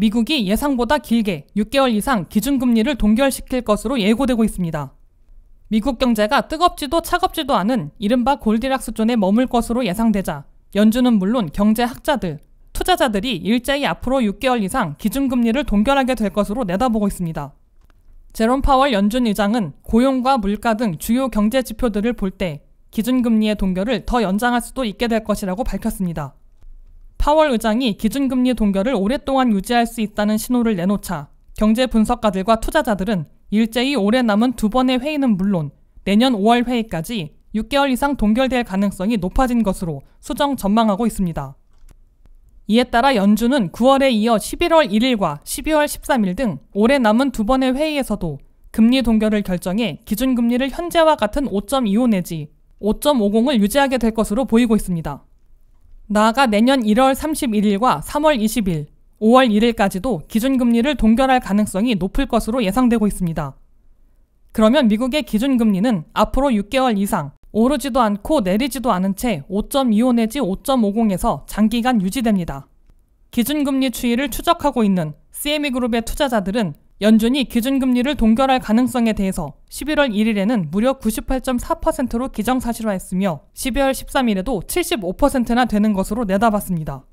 미국이 예상보다 길게 6개월 이상 기준금리를 동결시킬 것으로 예고되고 있습니다. 미국 경제가 뜨겁지도 차갑지도 않은 이른바 골디락스 존에 머물 것으로 예상되자 연준은 물론 경제학자들, 투자자들이 일제히 앞으로 6개월 이상 기준금리를 동결하게 될 것으로 내다보고 있습니다. 제롬 파월 연준 의장은 고용과 물가 등 주요 경제 지표들을 볼 때 기준금리의 동결을 더 연장할 수도 있게 될 것이라고 밝혔습니다. 파월 의장이 기준금리 동결을 오랫동안 유지할 수 있다는 신호를 내놓자 경제 분석가들과 투자자들은 일제히 올해 남은 두 번의 회의는 물론 내년 5월 회의까지 6개월 이상 동결될 가능성이 높아진 것으로 수정 전망하고 있습니다. 이에 따라 연준은 9월에 이어 11월 1일과 12월 13일 등 올해 남은 두 번의 회의에서도 금리 동결을 결정해 기준금리를 현재와 같은 5.25 내지 5.50을 유지하게 될 것으로 보이고 있습니다. 나아가 내년 1월 31일과 3월 20일, 5월 1일까지도 기준금리를 동결할 가능성이 높을 것으로 예상되고 있습니다. 그러면 미국의 기준금리는 앞으로 6개월 이상 오르지도 않고 내리지도 않은 채 5.25 내지 5.50에서 장기간 유지됩니다. 기준금리 추이를 추적하고 있는 CME그룹의 투자자들은 연준이 기준금리를 동결할 가능성에 대해서 11월 1일에는 무려 98.4%로 기정사실화했으며 12월 13일에도 75%나 되는 것으로 내다봤습니다.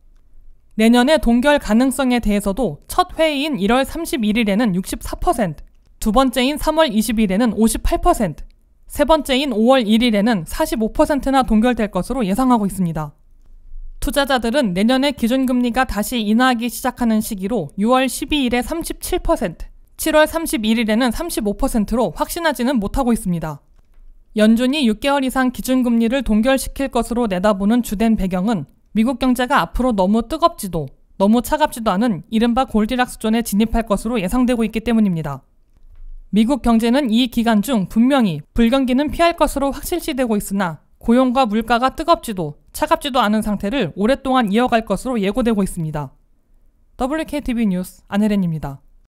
내년에 동결 가능성에 대해서도 첫 회의인 1월 31일에는 64%, 두 번째인 3월 20일에는 58%, 세 번째인 5월 1일에는 45%나 동결될 것으로 예상하고 있습니다. 투자자들은 내년에 기준금리가 다시 인하하기 시작하는 시기로 6월 12일에 37%, 7월 31일에는 35%로 확신하지는 못하고 있습니다. 연준이 6개월 이상 기준금리를 동결시킬 것으로 내다보는 주된 배경은 미국 경제가 앞으로 너무 뜨겁지도 너무 차갑지도 않은 이른바 골디락스 존에 진입할 것으로 예상되고 있기 때문입니다. 미국 경제는 이 기간 중 분명히 불경기는 피할 것으로 확실시되고 있으나 고용과 물가가 뜨겁지도 차갑지도 않은 상태를 오랫동안 이어갈 것으로 예고되고 있습니다. WKTV 뉴스 안혜렌입니다.